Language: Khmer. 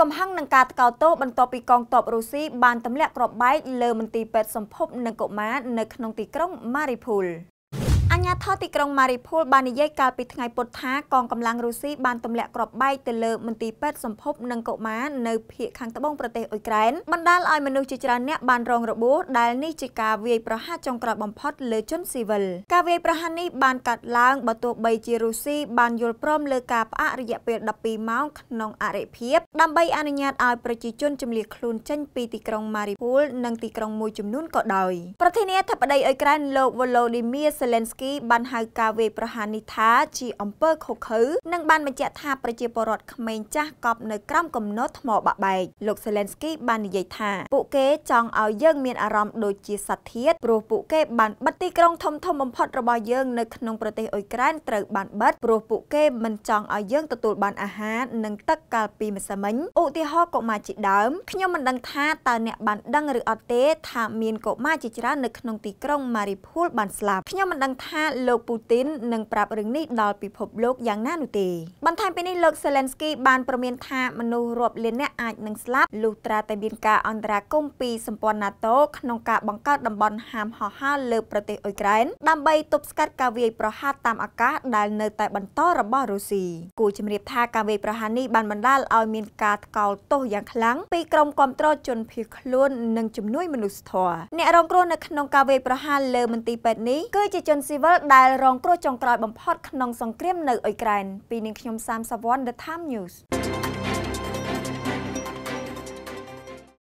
កំហឹងនឹងការថ្កោលទោសបន្ទាប់ពីកងទ័ពរុស្ស៊ីបានទម្លាក់គ្រាប់បែកលើមន្ទីរពេទ្យសម្ភពនិងកុមារនៅក្នុងទីក្រុងម៉ារីភូលញ្ញាធរទីក្រុងម៉ារីភូលបាននិយាយកាលពីថ្ងៃពុធថាកងកម្លាំងរុស្ស៊ីបានទម្លាក់គ្រាប់បែកទៅលើមន្ទីរពេទ្យសម្ភពនិងកុមារនៅភូមិខាងត្បូងប្រទេសអ៊ុយក្រែនបណ្ដាលឲ្យមនុស្សជាច្រើនអ្នកបានរងរបួសដែលនេះជាការវាយប្រហារចុងក្រោយបំផុតលើជនស៊ីវិលការវាយប្រហារនេះបានកើតឡើងបើទោះបីជារុស្ស៊ីបានយល់ព្រមលើការផ្អាករយៈពេល12ម៉ោងក្នុងអរិភាព ដើម្បីអនុញ្ញាតឲ្យប្រជាជនចម្លៀសខ្លួនចេញពីទីក្រុងម៉ារីភូលនិងទីក្រុងមួយចំនួនក៏ដោយប្រធានាធិបតីអ៊ុយក្រែនលោក Volodymyr Zelensky បានហៅការវាយប្រហារនេះថាជាអំពើខុសខើនិង បានបញ្ជាក់ថាប្រជាពលរដ្ឋក្មេងចាស់កប់នៅក្រោមគំនរថ្មបាក់បែកលោកសេឡែនស្គីបាននិយាយថាពួកគេចង់ឲ្យយើងមានអារម្មណ៍ដូចជាសត្វធាតព្រោះពួកគេបានបិទទីក្រុងធំធំបំផុតរបស់យើងនៅក្នុងប្រទេសអ៊ុយក្រែនត្រូវបានបិទព្រោះពួកគេមិនចង់ឲ្យយើងទទួលបានអាហារនិងទឹកកាលពីម្សិលមិញឧទាហរណ៍កុមារជាដើមខ្ញុំមិនដឹងថាតើអ្នកបានដឹងឬអត់ទេថាមានកុមារជាច្រើននៅក្នុងទីក្រុងម៉ារីភូលបានស្លាប់ខ្ញុំមិនដឹងថាលោកពូទីននឹងប្រាប់រឿងនេះដល់ពិភពលោកយ៉ាងណានោះទេបន្ថែមពីនេះលោក Zelensky បានប្រមានថាមនុស្សរាប់លានអ្នកអាចនឹងស្លាប់លុះត្រាតែមានការអន្តរាគមន៍ពីសម្ព័ន្ធ NATO ក្នុងការបង្កើតតំបន់ហាមហោះហើរលើប្រទេសអ៊ុយក្រែនដើម្បីទប់ស្កាត់ការវាយប្រហារតាមអាកាសដែលនៅតែបន្តរបស់រុស្ស៊ីគូជំរាបថាការវាយប្រហារនេះបានបណ្ដាលឲ្យមានការថ្កោលទោសយ៉ាងខ្លាំងពីក្រុមគាំទ្រជនភៀសខ្លួននិងជំនួយមនុស្សធម៌អ្នករងគ្រោះនៅក្នុងការវាយប្រហារលើមន្ទីរពេទ្យនេះគឺជាជនស៊ីវិលលដែលរងគ្រោះចុងក្រោយបំផុតក្នុងសង្គ្រាមនៅអ៊ុយក្រែនពីនាងខ្ញុំសាមសវណ្ណ The Time News